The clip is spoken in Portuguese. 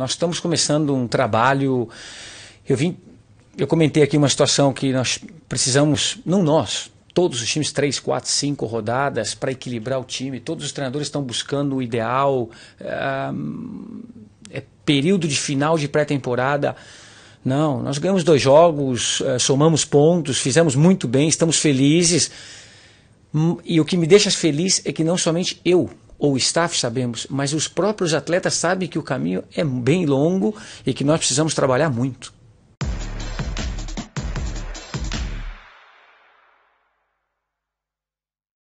nós estamos começando um trabalho. Eu vim, eu comentei aqui uma situação que nós precisamos, não nós, todos os times, três, quatro, cinco rodadas para equilibrar o time. Todos os treinadores estão buscando o ideal. É, é período de final de pré-temporada. Não, nós ganhamos dois jogos, é, somamos pontos, fizemos muito bem, estamos felizes. E o que me deixa feliz é que não somente eu ou o staff sabemos, mas os próprios atletas sabem que o caminho é bem longo e que nós precisamos trabalhar muito.